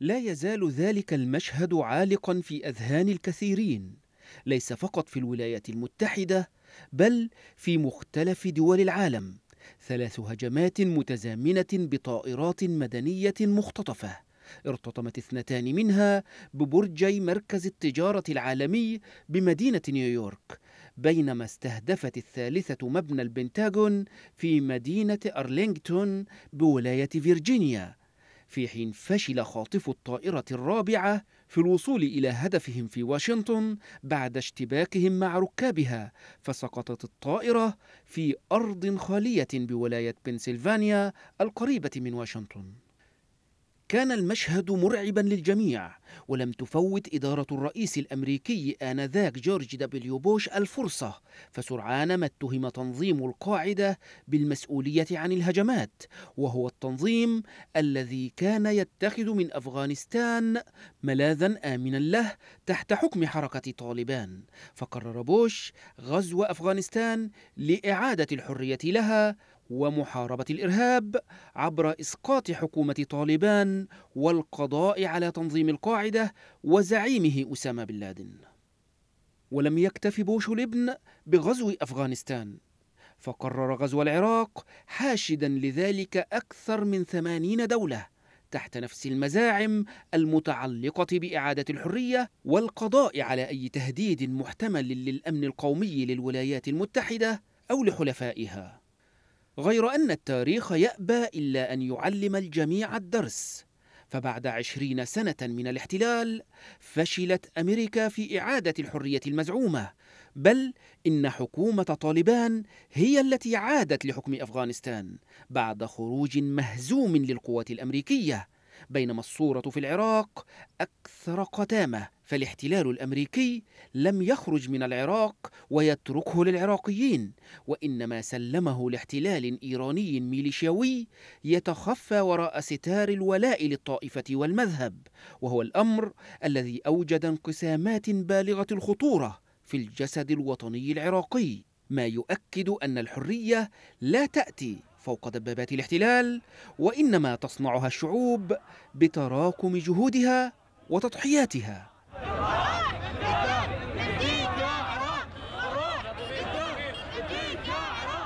لا يزال ذلك المشهد عالقا في اذهان الكثيرين ليس فقط في الولايات المتحده بل في مختلف دول العالم ثلاث هجمات متزامنه بطائرات مدنيه مختطفه ارتطمت اثنتان منها ببرجي مركز التجاره العالمي بمدينه نيويورك بينما استهدفت الثالثه مبنى البنتاغون في مدينه ارلينغتون بولايه فيرجينيا في حين فشل خاطفو الطائرة الرابعة في الوصول إلى هدفهم في واشنطن بعد اشتباكهم مع ركابها فسقطت الطائرة في أرض خالية بولاية بنسلفانيا القريبة من واشنطن كان المشهد مرعبا للجميع ولم تفوت إدارة الرئيس الأمريكي آنذاك جورج دبليو بوش الفرصة فسرعان ما اتهم تنظيم القاعدة بالمسؤولية عن الهجمات وهو التنظيم الذي كان يتخذ من أفغانستان ملاذا آمنا له تحت حكم حركة طالبان فقرر بوش غزو أفغانستان لإعادة الحرية لها ومحاربة الإرهاب عبر إسقاط حكومة طالبان والقضاء على تنظيم القاعدة القاعدة وزعيمه أسامة بن لادن ولم يكتف بوش الابن بغزو أفغانستان فقرر غزو العراق حاشدا لذلك أكثر من ثمانين دولة تحت نفس المزاعم المتعلقة بإعادة الحرية والقضاء على أي تهديد محتمل للأمن القومي للولايات المتحدة أو لحلفائها غير أن التاريخ يأبى إلا أن يعلم الجميع الدرس فبعد عشرين سنة من الاحتلال فشلت أمريكا في إعادة الحرية المزعومة بل إن حكومة طالبان هي التي عادت لحكم أفغانستان بعد خروج مهزوم للقوات الأمريكية بينما الصورة في العراق أكثر قتامة فالاحتلال الأمريكي لم يخرج من العراق ويتركه للعراقيين وإنما سلمه لاحتلال إيراني ميليشياوي يتخفى وراء ستار الولاء للطائفة والمذهب وهو الأمر الذي أوجد انقسامات بالغة الخطورة في الجسد الوطني العراقي ما يؤكد أن الحرية لا تأتي فوق دبابات الاحتلال وانما تصنعها الشعوب بتراكم جهودها وتضحياتها